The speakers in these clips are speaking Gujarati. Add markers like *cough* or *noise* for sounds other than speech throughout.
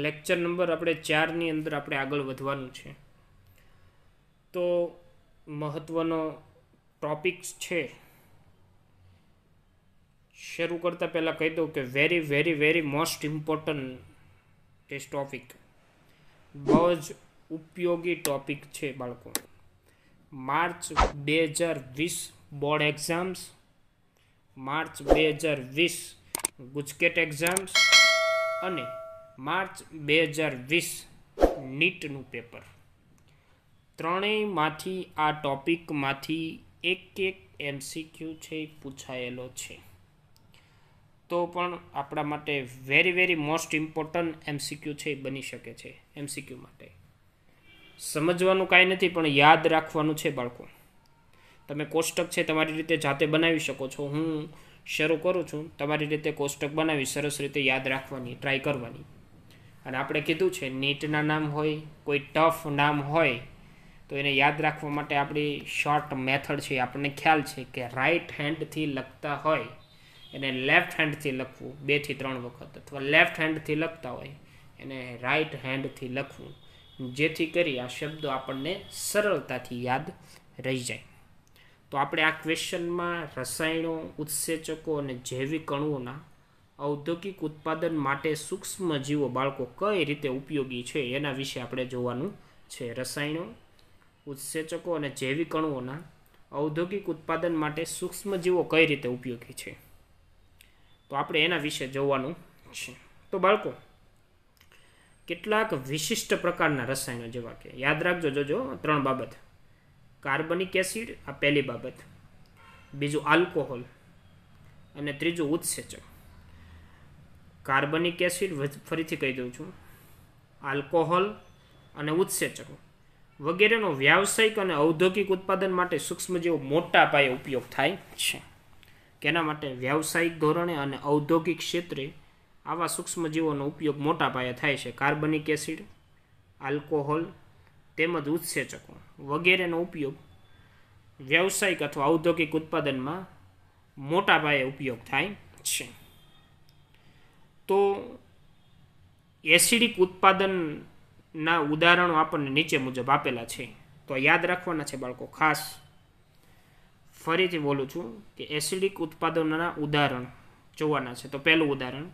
લેક્ચર નંબર આપણે ચારની અંદર આપણે આગળ વધવાનું છે તો મહત્ત્વનો ટોપિક્સ છે શરૂ કરતાં પહેલાં કહી દઉં કે very very very most important એ ટોપિક બહુ જ ઉપયોગી ટોપિક છે બાળકો માર્ચ બે હજાર વીસ બોર્ડ એક્ઝામ્સ માર્ચ બે હજાર વીસ ગુજકેટ એક્ઝામ્સ અને માર્ચ બે હજાર વીસ નીટનું પેપર ત્રણેયમાંથી આ ટોપિકમાંથી એક એક એમસીક્યુ છે પૂછાયેલો છે તો પણ આપણા માટે very very most important MCQ છે એ બની શકે છે એમસીક્યુ માટે સમજવાનું કાંઈ નથી પણ યાદ રાખવાનું છે બાળકો તમે કોષ્ટક છે તમારી રીતે જાતે બનાવી શકો છો હું શરૂ કરું છું તમારી રીતે કોષ્ટક બનાવી સરસ રીતે યાદ રાખવાની ટ્રાય કરવાની અને આપણે કીધું છે નીટના નામ હોય કોઈ ટફ નામ હોય તો એને યાદ રાખવા માટે આપણી શોર્ટ મેથડ છે આપણને ખ્યાલ છે કે રાઈટ હેન્ડથી લખતા હોય એને લેફ્ટ હેન્ડથી લખવું બેથી ત્રણ વખત અથવા લેફ્ટ હેન્ડથી લખતા હોય એને રાઈટ હેન્ડથી લખવું જેથી કરી આ શબ્દો આપણને સરળતાથી યાદ રહી જાય તો આપણે આ ક્વેશ્ચનમાં રસાયણો ઉત્સેચકો અને જૈવિક અણુઓના ઔદ્યોગિક ઉત્પાદન માટે સૂક્ષ્મ જીવો બાળકો કઈ રીતે ઉપયોગી છે એના વિશે આપણે જોવાનું છે રસાયણો ઉત્સેચકો અને જૈવિક અણુઓના ઔદ્યોગિક ઉત્પાદન માટે સૂક્ષ્મ જીવો કઈ રીતે ઉપયોગી છે તો આપણે એના વિશે જોવાનું છે તો બાળકો કેટલાક વિશિષ્ટ પ્રકારના રસાયણો જેવા કે યાદ રાખજો જોજો ત્રણ બાબત કાર્બનિક એસિડ આ પહેલી બાબત બીજું આલ્કોહોલ અને ત્રીજું ઉત્સેચક કાર્બનિક એસિડ ફરીથી કહી દઉં છું આલ્કોહોલ અને ઉત્સેચકો વગેરેનો વ્યાવસાયિક અને ઔદ્યોગિક ઉત્પાદન માટે સૂક્ષ્મ જેવો મોટા પાયે ઉપયોગ થાય છે કેના માટે વ્યાવસાયિક ધોરણે અને ઔદ્યોગિક ક્ષેત્રે આવા સૂક્ષ્મજીવોનો ઉપયોગ મોટા પાયે થાય છે કાર્બનિક એસિડ આલ્કોહોલ તેમજ ઉત્સેચકો વગેરેનો ઉપયોગ વ્યાવસાયિક અથવા ઔદ્યોગિક ઉત્પાદનમાં મોટા પાયે ઉપયોગ થાય છે તો એસિડિક ઉત્પાદનના ઉદાહરણો આપણને નીચે મુજબ આપેલા છે તો યાદ રાખવાના છે બાળકો ખાસ ફરીથી બોલું છું કે એસિડિક ઉત્પાદનોના ઉદાહરણ જોવાના છે તો પહેલું ઉદાહરણ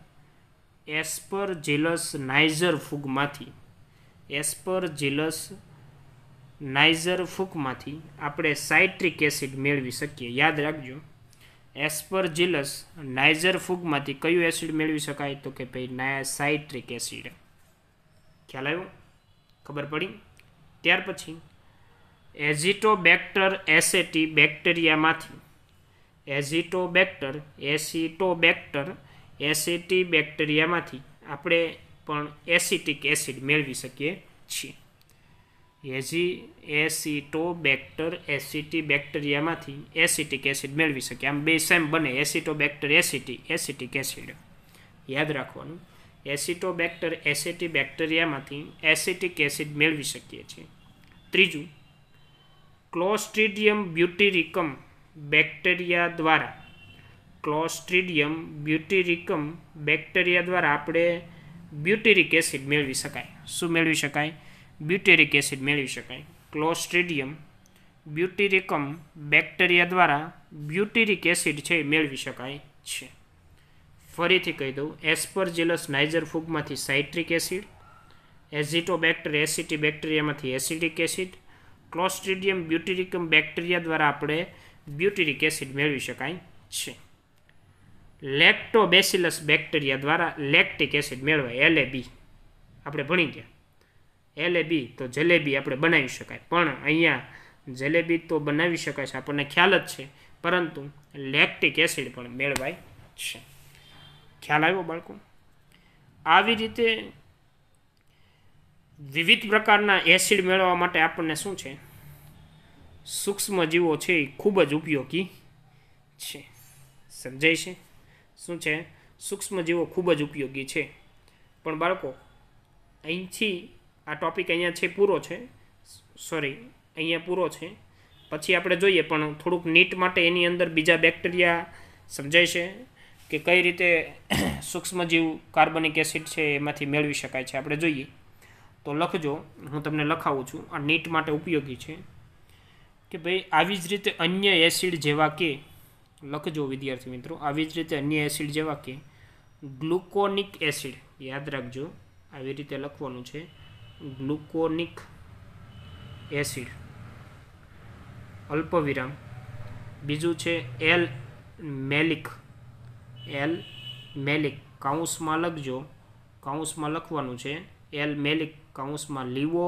જીલસ નાઇઝર ફૂગમાંથી જીલસ નાઇઝર ફૂગમાંથી આપણે સાઇટ્રિક એસિડ મેળવી શકીએ યાદ રાખજો એસ્પરજિલસ નાઇઝર ફૂગમાંથી કયું એસિડ મેળવી શકાય તો કે ભાઈ નાયા સાઇટ્રિક એસિડ ખ્યાલ આવ્યો ખબર પડી ત્યાર પછી એઝિટોબેક્ટર એસેટી બેક્ટેરિયામાંથી એઝિટોબેક્ટર એસિટોબેક્ટર એસિટી બેક્ટેરિયામાંથી આપણે પણ એસિટિક એસિડ મેળવી શકીએ છીએ એઝી એસિટોબેક્ટર એસિટી બેક્ટેરિયામાંથી એસિટિક એસિડ મેળવી શકે આમ બે સેમ બને એસિટોબેક્ટર એસિટી એસિટિક એસિડ યાદ રાખવાનું એસિટોબેક્ટર એસિટી બેક્ટેરિયામાંથી એસિટિક એસિડ મેળવી શકીએ છીએ ત્રીજું ક્લોસ્ટ્રીડિયમ બ્યુટીરિકમ બેક્ટેરિયા દ્વારા ક્લોસ્ટ્રીડિયમ બ્યુટીરિકમ બેક્ટેરિયા દ્વારા આપણે બ્યુટીરિક એસિડ મેળવી શકાય શું મેળવી શકાય બ્યુટેરિક એસિડ મેળવી શકાય ક્લોસ્ટ્રીડિયમ બ્યુટીરિકમ બેક્ટેરિયા દ્વારા બ્યુટીરિક એસિડ છે મેળવી શકાય છે ફરીથી કહી દઉં એસ્પરજીલસ નાઇઝર ફૂગમાંથી સાઇટ્રિક એસિડ એઝિટોબેક્ટર એસિટી બેક્ટેરિયામાંથી acidic acid Clostridium butyricum bacteria દ્વારા આપણે બ્યુટીરિક એસિડ મેળવી શકાય છે લેક્ટોબેસિલસ બેક્ટેરિયા દ્વારા લેક્ટિક એસિડ મેળવાય એલએબી આપણે ભણી ગયા એલેબી તો જલેબી આપણે બનાવી શકાય પણ અહીંયા જલેબી તો બનાવી શકાય છે આપણને ખ્યાલ જ છે પરંતુ લેક્ટિક એસિડ પણ મેળવાય છે ખ્યાલ આવ્યો બાળકો આવી રીતે વિવિધ પ્રકારના એસિડ મેળવવા માટે આપણને શું છે સૂક્ષ્મજીવો છે એ ખૂબ જ ઉપયોગી છે સમજાય છે શું છે સૂક્ષ્મજીવો ખૂબ જ ઉપયોગી છે પણ બાળકો અહીંથી આ ટોપિક અહીંયા છે પૂરો છે સોરી અહીંયા પૂરો છે પછી આપણે જોઈએ પણ થોડુંક નીટ માટે એની અંદર બીજા બેક્ટેરિયા સમજાય છે કે કઈ રીતે *coughs* સૂક્ષ્મજીવ કાર્બનિક એસિડ છે એમાંથી મેળવી શકાય છે આપણે જોઈએ તો લખજો હું તમને લખાવું છું આ નીટ માટે ઉપયોગી છે કે ભાઈ આવી જ રીતે અન્ય એસિડ જેવા કે લખજો વિદ્યાર્થી મિત્રો આવી જ રીતે અન્ય એસિડ જેવા કે ગ્લુકોનિક એસિડ યાદ રાખજો આવી રીતે લખવાનું છે ગ્લુકોનિક એસિડ અલ્પવિરામ બીજું છે એલ મેલિક એલ મેલિક કાઉન્સમાં લખજો કાઉન્સમાં લખવાનું છે એલ મેલિક કાઉન્સમાં લીવો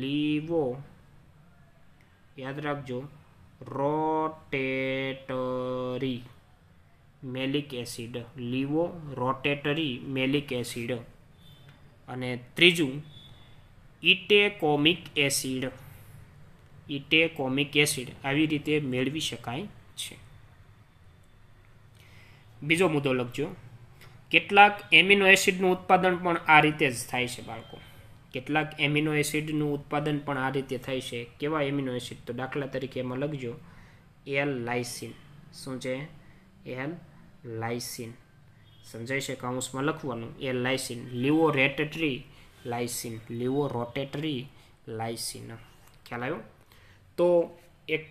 લીવો યાદ રાખજો rotatory malic acid levo rotatory malic acid અને ત્રીજું ઇટેકોમિક એસિડ ઇટેકોમિક એસિડ આવી રીતે મેળવી શકાય છે બીજો મુદ્દો લખજો કેટલાક એમિનો એસિડનું ઉત્પાદન પણ આ રીતે જ થાય છે બાળકો કેટલાક એમિનો એસિડનું ઉત્પાદન પણ આ રીતે થાય છે કેવા એમિનો એસિડ તો દાખલા તરીકે એમાં લખજો એલ લાઇસિન શું છે એલ લાઇસિન સમજાય છે કાઉન્સમાં લખવાનું એ lysine levo rotatory lysine levo rotatory lysine ખ્યાલ આવ્યો તો એક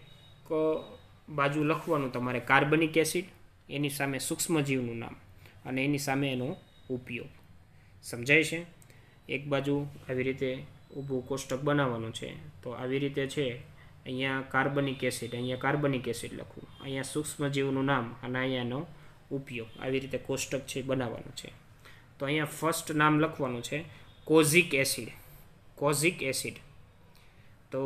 બાજુ લખવાનું તમારે કાર્બનિક એસિડ એની સામે સૂક્ષ્મજીવનું નામ અને એની સામે એનો ઉપયોગ સમજાય છે એક બાજુ આવી રીતે ઊભું કોષ્ટક બનાવવાનું છે તો આવી રીતે છે અહીંયા કાર્બનિક એસિડ અહીંયા કાર્બનિક એસિડ લખવું અહીંયા સૂક્ષ્મજીવનું નામ અને અહીંયાનો ઉપયોગ આવી રીતે કોષ્ટક છે બનાવવાનું છે તો અહીંયા ફર્સ્ટ નામ લખવાનું છે કોઝિક એસિડ કોઝિક એસિડ તો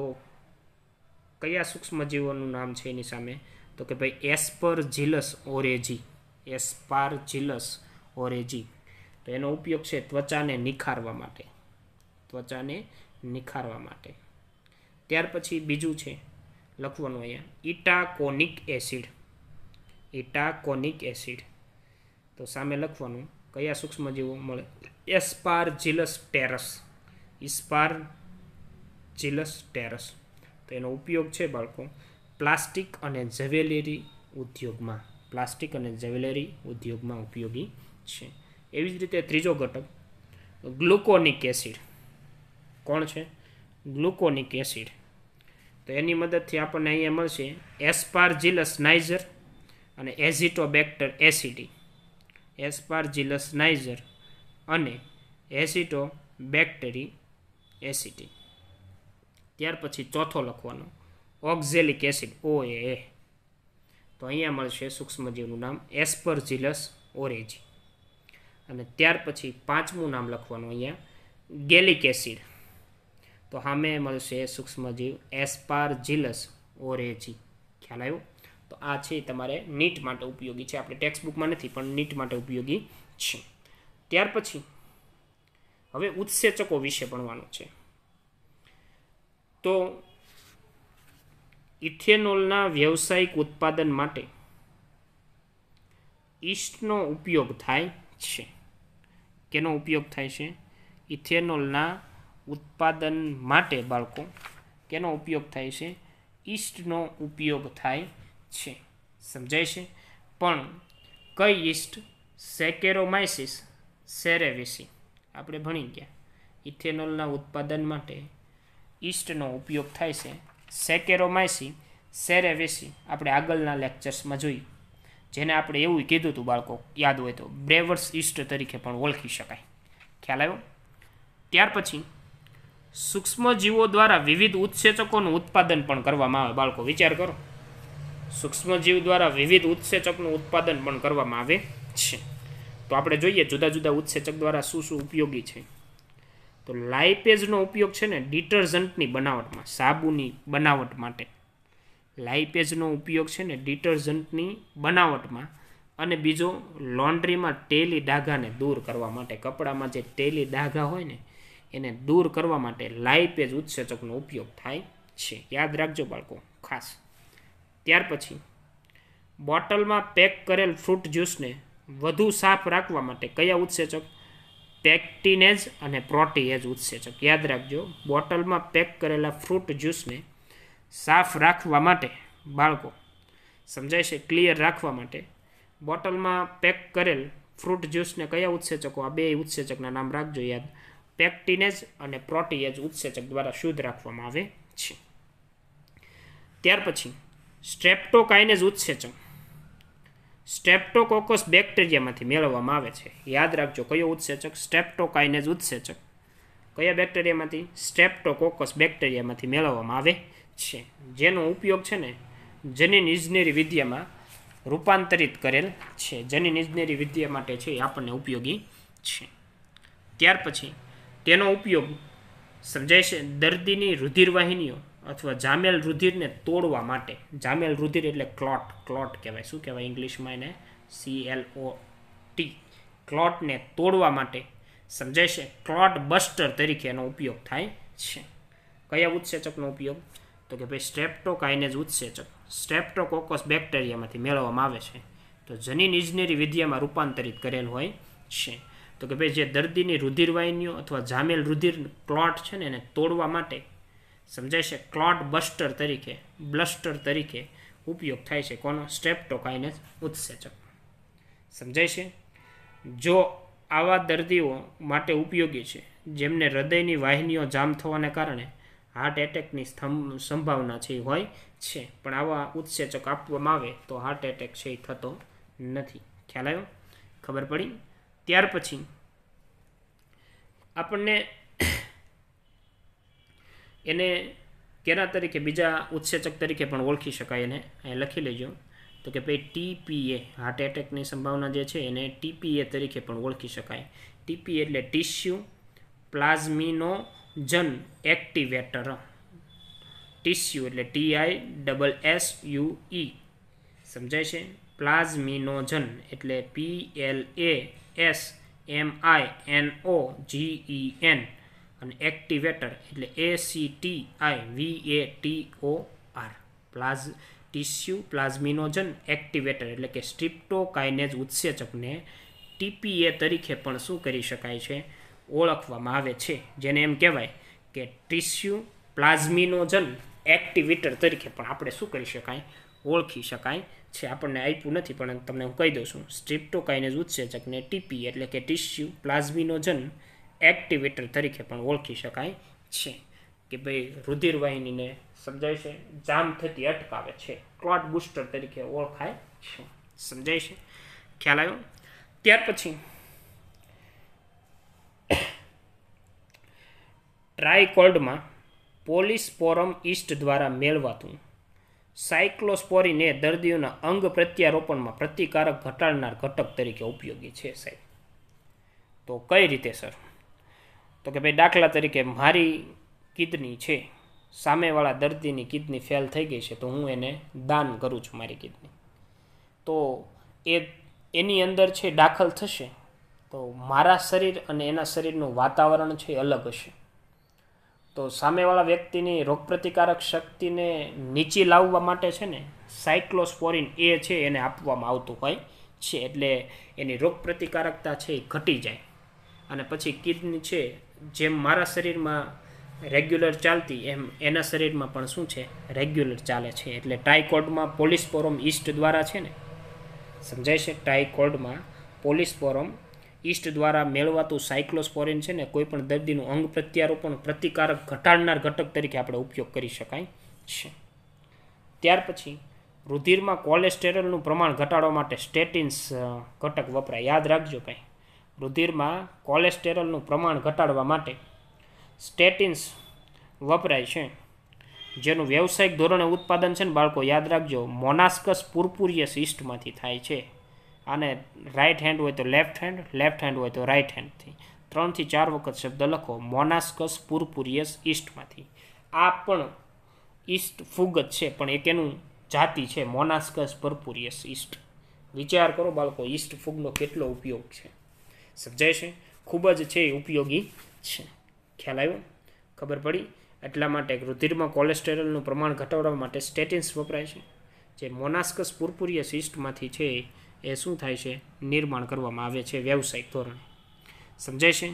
કયા સૂક્ષ્મજીવોનું નામ છે એની સામે તો કે ભાઈ એસ્પર જીલસ ઓરેજી એસ્પાર જીલસ ઓરેજી તો એનો ઉપયોગ છે ત્વચાને નિખારવા માટે ત્વચાને નિખારવા માટે ત્યાર પછી બીજું છે લખવાનું અહીંયા ઇટાકોનિક એસિડ ઇટાકોનિક એસિડ તો સામે લખવાનું કયા સૂક્ષ્મજીવો મળે જીલસ ટેરસ ઇસ્પાર જીલસ ટેરસ તો એનો ઉપયોગ છે બાળકો પ્લાસ્ટિક અને જવેલરી ઉદ્યોગમાં પ્લાસ્ટિક અને જવેલરી ઉદ્યોગમાં ઉપયોગી છે એવી જ રીતે ત્રીજો ઘટક ગ્લુકોનિક એસિડ કોણ છે ગ્લુકોનિક એસિડ તો એની મદદથી આપણને અહીંયા મળશે જીલસ નાઇઝર અને એઝિટોબેક્ટર એસિટી એસ્પારજિલસ નાઇઝર અને એસિટોબેક્ટેરી એસિટી ત્યાર પછી ચોથો લખવાનો ઓક્ઝેલિક એસિડ ઓ એ તો અહીંયા મળશે સૂક્ષ્મજીવનું નામ એસ્પરજિલસ ઓરેજી અને ત્યાર પછી પાંચમું નામ લખવાનું અહીંયા ગેલિક એસિડ તો સામે મળશે સૂક્ષ્મજીવ એસ્પારજિલસ ઓરેજી ખ્યાલ આવ્યો તો આ છે તમારે નીટ માટે ઉપયોગી છે આપણે ટેક્સ્ટ બુકમાં નથી પણ નીટ માટે ઉપયોગી છે ત્યાર પછી હવે ઉત્સેચકો વિશે ભણવાનું છે તો ઇથેનોલના વ્યવસાયિક ઉત્પાદન માટે ઈસ્ટનો ઉપયોગ થાય છે કેનો ઉપયોગ થાય છે ઇથેનોલના ઉત્પાદન માટે બાળકો કેનો ઉપયોગ થાય છે ઈસ્ટનો ઉપયોગ થાય છે સમજાય છે પણ કઈ ઈસ્ટ સેકેરોમાઇસિસ સેરેવિસી આપણે ભણી ગયા ઇથેનોલના ઉત્પાદન માટે ઈસ્ટનો ઉપયોગ થાય છે સેકેરોમાઇસી સેરેવેસી આપણે આગળના લેક્ચર્સમાં જોયું જેને આપણે એવું કીધું હતું બાળકો યાદ હોય તો બ્રેવર્સ ઈસ્ટ તરીકે પણ ઓળખી શકાય ખ્યાલ આવ્યો ત્યાર પછી સૂક્ષ્મજીવો દ્વારા વિવિધ ઉત્સેચકોનું ઉત્પાદન પણ કરવામાં આવે બાળકો વિચાર કરો સૂક્ષ્મજીવ દ્વારા વિવિધ ઉત્સેચકનું ઉત્પાદન પણ કરવામાં આવે છે તો આપણે જોઈએ જુદા જુદા ઉત્સેચક દ્વારા શું શું ઉપયોગી છે તો લાઇપેજનો ઉપયોગ છે ને ડિટર્જન્ટની બનાવટમાં સાબુની બનાવટ માટે લાઇપેજનો ઉપયોગ છે ને ડિટર્જન્ટની બનાવટમાં અને બીજો લોન્ડ્રીમાં ટેલી ડાઘાને દૂર કરવા માટે કપડામાં જે ટેલી ડાઘા હોય ને એને દૂર કરવા માટે લાઇપેજ ઉત્સેચકનો ઉપયોગ થાય છે યાદ રાખજો બાળકો ખાસ ત્યાર પછી બોટલમાં પેક કરેલ ફ્રૂટ જ્યુસને વધુ સાફ રાખવા માટે કયા ઉત્સેચક પેક્ટિનેજ અને પ્રોટીએજ ઉત્સેચક યાદ રાખજો બોટલમાં પેક કરેલા ફ્રૂટ જ્યુસને સાફ રાખવા માટે બાળકો સમજાય છે ક્લિયર રાખવા માટે બોટલમાં પેક કરેલ ફ્રૂટ જ્યુસને કયા ઉત્સેચકો આ બે ઉત્સેચકના નામ રાખજો યાદ પેક્ટિનેજ અને પ્રોટીએજ ઉત્સેચક દ્વારા શુદ્ધ રાખવામાં આવે છે ત્યાર પછી સ્ટ્રેપ્ટોકાઇનેઝ ઉત્સેચન સ્ટ્રેપ્ટોકોકસ બેક્ટેરિયામાંથી મેળવવામાં આવે છે યાદ રાખજો કયો ઉત્સેચક સ્ટ્રેપ્ટોકાઇનેઝ ઉત્સેચક કયા બેક્ટેરિયામાંથી સ્ટ્રેપ્ટોકોકસ બેક્ટેરિયામાંથી મેળવવામાં આવે છે જેનો ઉપયોગ છે ને જનીન ઇજનેરી વિદ્યામાં રૂપાંતરિત કરેલ છે જનીન ઇજનેરી વિદ્યા માટે છે એ આપણને ઉપયોગી છે ત્યાર પછી તેનો ઉપયોગ સમજાય છે દર્દીની રુધિરવાહિનીઓ અથવા જામેલ રુધિરને તોડવા માટે જામેલ રુધિર એટલે ક્લોટ ક્લોટ કહેવાય શું કહેવાય ઇંગ્લિશમાં એને સી એલ ઓ ટી ક્લોટને તોડવા માટે સમજાય છે ક્લોટ બસ્ટર તરીકે એનો ઉપયોગ થાય છે કયા ઉત્સેચકનો ઉપયોગ તો કે ભાઈ સ્ટ્રેપ્ટોકાઇનેજ ઉત્સેચક સ્ટ્રેપ્ટોકોકસ બેક્ટેરિયામાંથી મેળવવામાં આવે છે તો જનીન ઇજનેરી વિદ્યામાં રૂપાંતરિત કરેલ હોય છે તો કે ભાઈ જે દર્દીની રુધિરવાહિનીઓ અથવા જામેલ રુધિર ક્લોટ છે ને એને તોડવા માટે સમજાય છે ક્લોટ બસ્ટર તરીકે બ્લસ્ટર તરીકે ઉપયોગ થાય છે કોનો સ્ટ્રેપ્ટોકાઇનસ ઉત્સેચક સમજાય છે જો આવા દર્દીઓ માટે ઉપયોગી છે જેમને હૃદયની વાહિનીઓ જામ થવાને કારણે હાર્ટ એટેકની સંભાવના છે હોય છે પણ આવા ઉત્સેચક આપવામાં આવે તો હાર્ટ એટેક છે એ થતો નથી ખ્યાલ આવ્યો ખબર પડી ત્યાર પછી આપણને એને કેના તરીકે બીજા ઉત્સેચક તરીકે પણ ઓળખી શકાય એને અહીં લખી લેજો તો કે ભાઈ ટીપીએ હાર્ટ એટેકની સંભાવના જે છે એને ટીપીએ તરીકે પણ ઓળખી શકાય ટીપી એટલે tissue plasminogen activator tissue એટલે T I double S U E સમજાય છે પ્લાઝમિનોજન એટલે P L A S M I N O G E N અને એક્ટિવેટર એટલે A C T I V A T O R પ્લાઝ ટીસ્યુ પ્લાઝમિનોજન એક્ટિવેટર એટલે કે સ્ટ્રિપ્ટોકાઇનેજ ઉત્સેચકને ટીપીએ તરીકે પણ શું કરી શકાય છે ઓળખવામાં આવે છે જેને એમ કહેવાય કે ટીસ્યુ પ્લાઝમિનોજન એક્ટિવેટર તરીકે પણ આપણે શું કરી શકાય ઓળખી શકાય છે આપણને આપ્યું નથી પણ તમને હું કહી દઉં છું સ્ટ્રિપ્ટોકાઇનેજ ઉત્સેચકને ટીપી એટલે કે ટીસ્યુ પ્લાઝમિનોજન એક્ટિવેટર તરીકે પણ ઓળખી શકાય છે કે ભાઈ રુધિરવાહિનીને સમજાય છે જામ થતી અટકાવે છે ક્લોટ બુસ્ટર તરીકે ઓળખાય છે સમજાય છે ખ્યાલ આવ્યો ત્યાર પછી ટ્રાયકોલ્ડમાં પોલિસ્પોરમ ઇસ્ટ દ્વારા મેળવાતું સાયક્લોસ્પોરીને દર્દીઓના અંગ પ્રત્યારોપણમાં પ્રતિકારક ઘટાડનાર ઘટક તરીકે ઉપયોગી છે સાહેબ તો કઈ રીતે સર તો કે ભાઈ દાખલા તરીકે મારી કિડની છે સામેવાળા દર્દીની કિડની ફેલ થઈ ગઈ છે તો હું એને દાન કરું છું મારી કિડની તો એ એની અંદર છે દાખલ થશે તો મારા શરીર અને એના શરીરનું વાતાવરણ છે અલગ હશે તો સામેવાળા વ્યક્તિની રોગપ્રતિકારક શક્તિને નીચી લાવવા માટે છે ને સાયક્લોસ્પોરિન એ છે એને આપવામાં આવતું હોય છે એટલે એની રોગપ્રતિકારકતા છે એ ઘટી જાય અને પછી કિડની છે જેમ મારા શરીરમાં રેગ્યુલર ચાલતી એમ એના શરીરમાં પણ શું છે રેગ્યુલર ચાલે છે એટલે ટાઇકોડમાં પોલિસપોરોમ ઈસ્ટ દ્વારા છે ને સમજાય છે ટાઇકોડમાં પોલિસપોરોમ ઈસ્ટ દ્વારા મેળવાતું સાયક્લોસ્પોરિન છે ને કોઈપણ દર્દીનું અંગ પ્રત્યારોપણ પ્રતિકારક ઘટાડનાર ઘટક તરીકે આપણે ઉપયોગ કરી શકાય છે ત્યાર પછી રુધિરમાં કોલેસ્ટેરોલનું પ્રમાણ ઘટાડવા માટે સ્ટેટિન્સ ઘટક વપરાય યાદ રાખજો કાંઈ રુધિરમાં કોલેસ્ટેરોલનું પ્રમાણ ઘટાડવા માટે સ્ટેટિન્સ વપરાય છે જેનું વ્યવસાયિક ધોરણે ઉત્પાદન છે ને બાળકો યાદ રાખજો મોનાસ્કસ પુરપુરિયસ ઇસ્ટમાંથી થાય છે અને રાઇટ હેન્ડ હોય તો લેફ્ટ હેન્ડ લેફ્ટ હેન્ડ હોય તો રાઇટ હેન્ડથી ત્રણથી ચાર વખત શબ્દ લખો મોનાસ્કસ પુરપુરિયસ ઇસ્ટમાંથી આ પણ ઇસ્ટ ફૂગ જ છે પણ એક એનું જાતિ છે મોનાસ્કસ પરપુરિયસ ઇસ્ટ વિચાર કરો બાળકો ઇસ્ટ ફૂગનો કેટલો ઉપયોગ છે સમજાય છે ખૂબ જ છે ઉપયોગી છે ખ્યાલ આવ્યો ખબર પડી એટલા માટે રુધિરમાં કોલેસ્ટેરોલનું પ્રમાણ ઘટાડવા માટે સ્ટેટિન્સ વપરાય છે જે મોનાસ્કસ પૂરપુરીય શિસ્ટમાંથી છે એ શું થાય છે નિર્માણ કરવામાં આવે છે વ્યવસાયિક ધોરણે સમજાય છે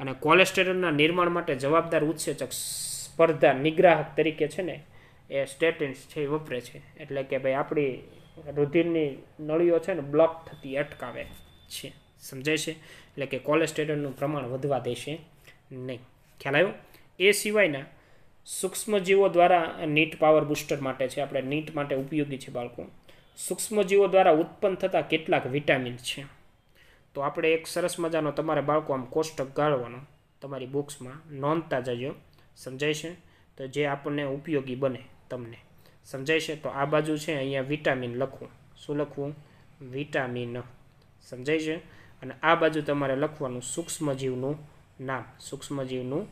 અને કોલેસ્ટેરોલના નિર્માણ માટે જવાબદાર ઉત્સેચક સ્પર્ધા નિગ્રાહક તરીકે છે ને એ સ્ટેટિન્સ છે એ વપરે છે એટલે કે ભાઈ આપણી રુધિરની નળીઓ છે ને બ્લોક થતી અટકાવે છે સમજાય છે એટલે કે કોલેસ્ટ્રેરોલનું પ્રમાણ વધવા દેશે નહીં ખ્યાલ આવ્યો એ સિવાયના સૂક્ષ્મજીવો દ્વારા નીટ પાવર બુસ્ટર માટે છે આપણે નીટ માટે ઉપયોગી છે બાળકો સૂક્ષ્મજીવો દ્વારા ઉત્પન્ન થતા કેટલાક વિટામિન છે તો આપણે એક સરસ મજાનો તમારે બાળકો આમ કોષ્ટક ગાળવાનો તમારી બુક્સમાં નોંધતા જજો સમજાય છે તો જે આપણને ઉપયોગી બને તમને સમજાય છે તો આ બાજુ છે અહીંયા વિટામિન લખવું શું લખવું વિટામિન સમજાય છે અને આ બાજુ તમારે લખવાનું સૂક્ષ્મજીવનું નામ સૂક્ષ્મજીવનું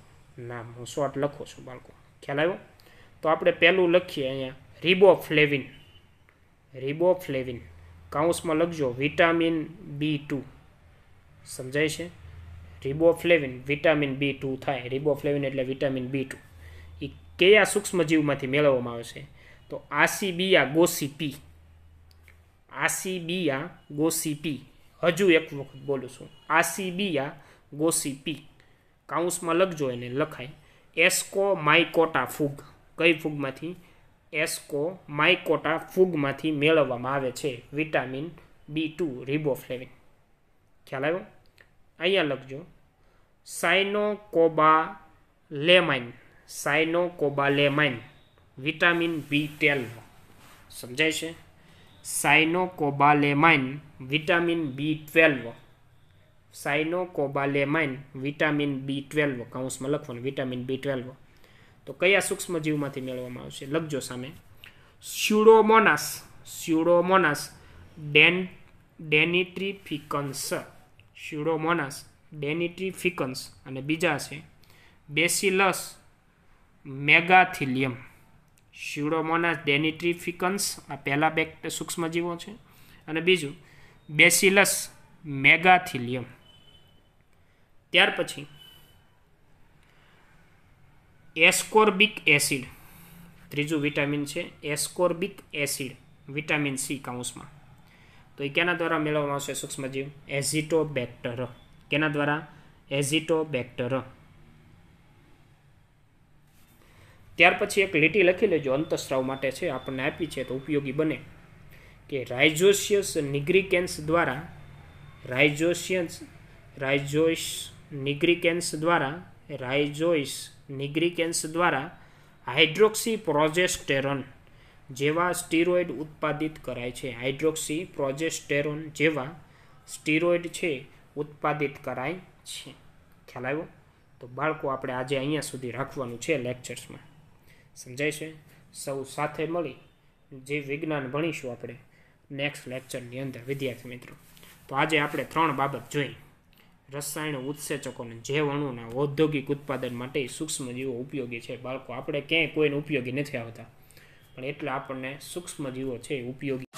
નામ હું શોર્ટ લખું છું બાળકો ખ્યાલ આવ્યો તો આપણે પહેલું લખીએ અહીંયા રિબોફ્લેવિન રિબોફ્લેવિન કાઉન્સમાં લખજો વિટામિન બી ટુ સમજાય છે રિબોફ્લેવિન વિટામિન બી ટુ થાય રિબોફ્લેવિન એટલે વિટામિન બી ટુ એ કયા સૂક્ષ્મજીવમાંથી મેળવવામાં આવે છે તો આસીબિયા ગોસીપી આસીબિયા ગોસીપી હજુ એક વખત બોલું છું આસીબિયા ગોસીપી કાઉન્સમાં લખજો એને લખાય એસ્કો માઇકોટા ફૂગ કઈ ફૂગમાંથી એસ્કો માઇકોટા ફૂગમાંથી મેળવવામાં આવે છે વિટામિન બી ટુ રિબોફ્લેવિન ખ્યાલ આવ્યો અહીંયા લખજો સાયનોકોબા લેમાઇન સાયનોકોબા લેમાઇન વિટામિન બી ટ્વેલ્વ સમજાય છે cyanocobalamin vitamin B twelve cyanocobalamin vitamin B twelve કાઉન્સમાં લખવાનું વિટામિન બી ટ્વેલ્વ તો કયા સૂક્ષ્મજીવમાંથી મેળવવામાં આવશે લખજો સામે સ્યુડોમોનાસ સ્યુડોમોનાસ ડેન ડેનિટ્રીફિકન્સ સ્યુડોમોનાસ ડેનિટ્રીફિકન્સ અને બીજા છે બેસિલસ મેગાથિલિયમ સ્યુડોમોનાસ ડેનિટ્રીફિકન્સ આ પહેલાં બે સૂક્ષ્મજીવો છે અને બીજું બેસિલસ મેગાથિલિયમ ત્યાર પછી એસ્કોર્બિક એસિડ ત્રીજું વિટામિન છે એસ્કોર્બિક એસિડ વિટામિન સી કાઉન્સમાં તો એ કેના દ્વારા મેળવવામાં આવશે સૂક્ષ્મજીવ એઝિટોબેક્ટર કેના દ્વારા એઝિટોબેક્ટર ત્યાર પછી એક લીટી લખી લેજો અંતસ્ત્રાવ માટે છે આપણને આપી છે તો ઉપયોગી બને કે રાઇઝોશિયસ નિગ્રિકેન્સ દ્વારા રાઇઝોશિયસ રાઇઝોઇસ નિગ્રિકેન્સ દ્વારા રાઇઝોઇસ નિગ્રિકેન્સ દ્વારા હાઇડ્રોક્સી પ્રોજેસ્ટેરોન જેવા સ્ટીરોઇડ ઉત્પાદિત કરાય છે હાઇડ્રોક્સી પ્રોજેસ્ટેરોન જેવા સ્ટીરોઇડ છે ઉત્પાદિત કરાય છે ખ્યાલ આવ્યો તો બાળકો આપણે આજે અહીંયા સુધી રાખવાનું છે લેક્ચર્સમાં સમજાય છે સૌ સાથે મળી જે વિજ્ઞાન ભણીશું આપણે નેક્સ્ટ લેક્ચરની અંદર વિદ્યાર્થી મિત્રો તો આજે આપણે ત્રણ બાબત જોઈ રસાયણ ઉત્સેચકોને જે અણુના ઔદ્યોગિક ઉત્પાદન માટે સૂક્ષ્મજીવો ઉપયોગી છે બાળકો આપણે ક્યાંય કોઈને ઉપયોગી નથી આવતા પણ એટલે આપણને સૂક્ષ્મજીવો છે ઉપયોગી